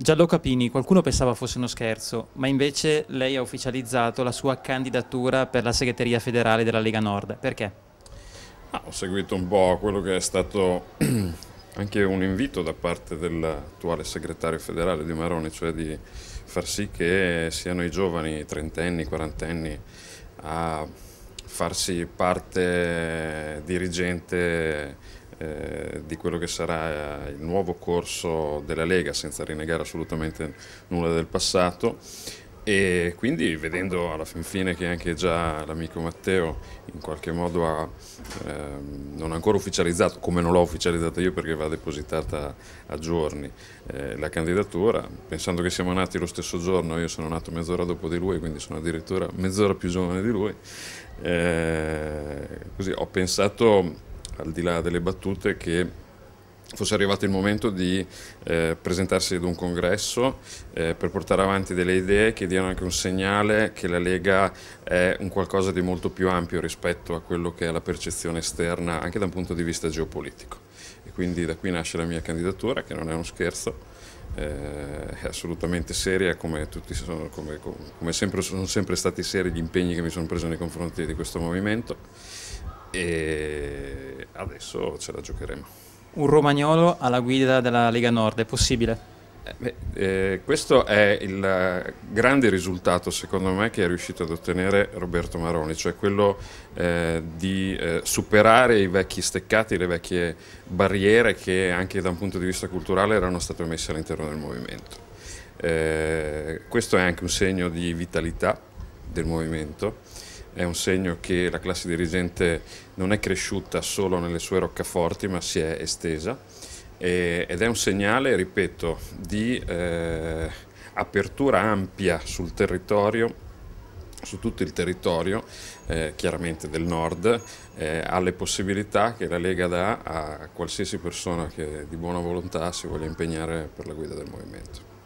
Gianluca Pini, qualcuno pensava fosse uno scherzo, ma invece lei ha ufficializzato la sua candidatura per la segreteria federale della Lega Nord. Perché? Ah, ho seguito un po' quello che è stato anche un invito da parte dell'attuale segretario federale di Maroni, cioè di far sì che siano i giovani trentenni, quarantenni a farsi parte dirigente eh, di quello che sarà eh, il nuovo corso della Lega, senza rinnegare assolutamente nulla del passato. E quindi vedendo alla fin fine che anche già l'amico Matteo in qualche modo ha, eh, non ha ancora ufficializzato, come non l'ho ufficializzata io perché va depositata a giorni, eh, la candidatura, pensando che siamo nati lo stesso giorno, io sono nato mezz'ora dopo di lui, quindi sono addirittura mezz'ora più giovane di lui, eh, così ho pensato al di là delle battute, che fosse arrivato il momento di eh, presentarsi ad un congresso eh, per portare avanti delle idee che diano anche un segnale che la Lega è un qualcosa di molto più ampio rispetto a quello che è la percezione esterna anche da un punto di vista geopolitico. E quindi da qui nasce la mia candidatura, che non è uno scherzo, eh, è assolutamente seria, come, sono, come, come sempre, sono sempre stati seri gli impegni che mi sono preso nei confronti di questo movimento. E adesso ce la giocheremo. Un romagnolo alla guida della Lega Nord, è possibile? Eh, beh, eh, questo è il grande risultato secondo me che è riuscito ad ottenere Roberto Maroni, cioè quello eh, di eh, superare i vecchi steccati, le vecchie barriere che anche da un punto di vista culturale erano state messe all'interno del movimento. Eh, questo è anche un segno di vitalità del movimento è un segno che la classe dirigente non è cresciuta solo nelle sue roccaforti ma si è estesa e, ed è un segnale, ripeto, di eh, apertura ampia sul territorio su tutto il territorio, eh, chiaramente del nord, eh, alle possibilità che la Lega dà a qualsiasi persona che di buona volontà si voglia impegnare per la guida del movimento.